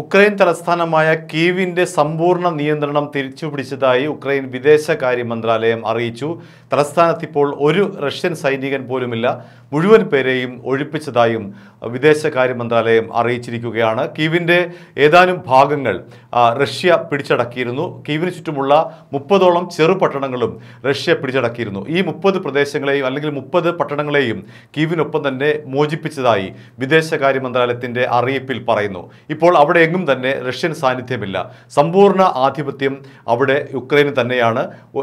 Ukraine തലസ്ഥാനമായ കീവിന്റെ സമ്പൂർണ്ണ നിയന്ത്രണം തിരിച്ചുപിടിച്ചതായി ഉക്രൈൻ വിദേശകാര്യ മന്ത്രാലയം അറിയിച്ചു തലസ്ഥാനത്തിപ്പോൾ ഒരു റഷ്യൻ സൈനികൻ പോലുമില്ല മുഴുവൻ പേരെയും ഒഴിപ്പിച്ചതായും വിദേശകാര്യ മന്ത്രാലയം അറിയിച്ചിരിക്കുകയാണ് കീവിന്റെ ഏതാനും ഭാഗങ്ങൾ റഷ്യ പിടിച്ചടക്കിയിരുന്നു കീവിന് ചുറ്റുമുള്ള മുപ്പതോളം ചെറു പട്ടണങ്ങളും റഷ്യ പിടിച്ചടക്കിയിരുന്നു ഈ മുപ്പത് പ്രദേശങ്ങളെയും അല്ലെങ്കിൽ മുപ്പത് പട്ടണങ്ങളെയും കീവിനൊപ്പം തന്നെ മോചിപ്പിച്ചതായി വിദേശകാര്യ മന്ത്രാലയത്തിന്റെ അറിയിപ്പിൽ പറയുന്നു ഇപ്പോൾ അവിടെ എങ്ങും തന്നെ റഷ്യൻ സാന്നിധ്യമില്ല സമ്പൂർണ്ണ ആധിപത്യം അവിടെ യുക്രൈന് തന്നെയാണ്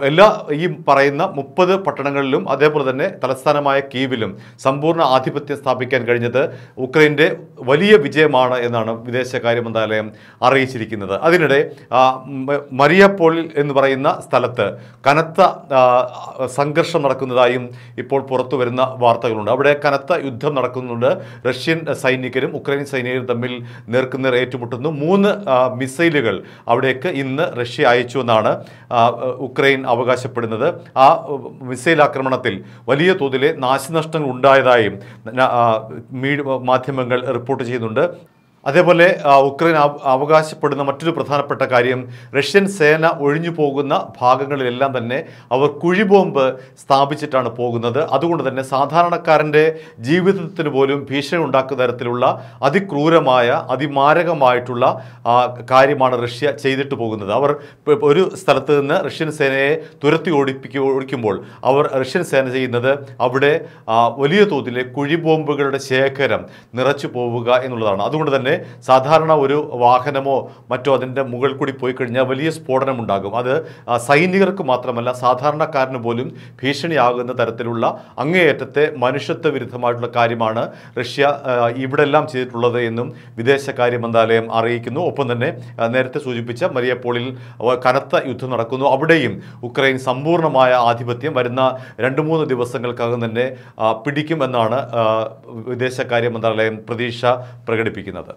എല്ലാ ഈ പറയുന്ന മുപ്പത് പട്ടണങ്ങളിലും അതേപോലെ തന്നെ തലസ്ഥാനമായ കീവിലും സമ്പൂർണ്ണ ആധിപത്യം സ്ഥാപിക്കാൻ കഴിഞ്ഞത് ഉക്രൈൻ്റെ വലിയ വിജയമാണ് എന്നാണ് വിദേശകാര്യ മന്ത്രാലയം അറിയിച്ചിരിക്കുന്നത് അതിനിടെ മരിയപ്പോൾ എന്ന് പറയുന്ന സ്ഥലത്ത് കനത്ത സംഘർഷം നടക്കുന്നതായും ഇപ്പോൾ പുറത്തു വരുന്ന വാർത്തകളുണ്ട് അവിടെ കനത്ത യുദ്ധം നടക്കുന്നുണ്ട് റഷ്യൻ സൈനികരും ഉക്രൈൻ സൈനികരും തമ്മിൽ നേർക്കുന്നേർ ഏറ്റുമുട്ടും ആവശ്യപ്പെട്ടുന്നു മൂന്ന് മിസൈലുകൾ അവിടേക്ക് ഇന്ന് റഷ്യ അയച്ചു എന്നാണ് ഉക്രൈൻ അവകാശപ്പെടുന്നത് ആ മിസൈൽ ആക്രമണത്തിൽ വലിയ തോതിലെ നാശനഷ്ടങ്ങൾ ഉണ്ടായതായും മാധ്യമങ്ങൾ റിപ്പോർട്ട് ചെയ്യുന്നുണ്ട് അതേപോലെ ഉക്രൈൻ അവകാശപ്പെടുന്ന മറ്റൊരു പ്രധാനപ്പെട്ട കാര്യം റഷ്യൻ സേന ഒഴിഞ്ഞു പോകുന്ന ഭാഗങ്ങളിലെല്ലാം തന്നെ അവർ കുഴിബോംബ് സ്ഥാപിച്ചിട്ടാണ് പോകുന്നത് അതുകൊണ്ട് തന്നെ സാധാരണക്കാരൻ്റെ ജീവിതത്തിന് പോലും ഭീഷണി ഉണ്ടാക്കുന്ന തരത്തിലുള്ള അതിക്രൂരമായ അതിമാരകമായിട്ടുള്ള കാര്യമാണ് റഷ്യ ചെയ്തിട്ട് പോകുന്നത് അവർ ഒരു സ്ഥലത്ത് നിന്ന് റഷ്യൻ സേനയെ തുരത്തി ഓടിപ്പിക്കുക ഓടിക്കുമ്പോൾ അവർ റഷ്യൻ സേന ചെയ്യുന്നത് അവിടെ വലിയ തോതിലെ കുഴിബോംബുകളുടെ ശേഖരം നിറച്ചു പോവുക എന്നുള്ളതാണ് അതുകൊണ്ട് തന്നെ സാധാരണ ഒരു വാഹനമോ മറ്റോ അതിൻ്റെ മുകളിൽ കൂടി പോയി കഴിഞ്ഞാൽ വലിയ സ്ഫോടനം ഉണ്ടാകും അത് സൈനികർക്ക് മാത്രമല്ല സാധാരണക്കാരന് പോലും ഭീഷണിയാകുന്ന തരത്തിലുള്ള അങ്ങേയറ്റത്തെ മനുഷ്യത്വ വിരുദ്ധമായിട്ടുള്ള കാര്യമാണ് റഷ്യ ഇവിടെല്ലാം ചെയ്തിട്ടുള്ളത് എന്നും വിദേശകാര്യ മന്ത്രാലയം അറിയിക്കുന്നു ഒപ്പം തന്നെ നേരത്തെ സൂചിപ്പിച്ച മരിയപ്പോളിൽ കനത്ത യുദ്ധം നടക്കുന്നു അവിടെയും ഉക്രൈൻ സമ്പൂർണ്ണമായ ആധിപത്യം വരുന്ന രണ്ട് മൂന്ന് ദിവസങ്ങൾക്കകം തന്നെ പിടിക്കുമെന്നാണ് വിദേശകാര്യ മന്ത്രാലയം പ്രതീക്ഷ പ്രകടിപ്പിക്കുന്നത്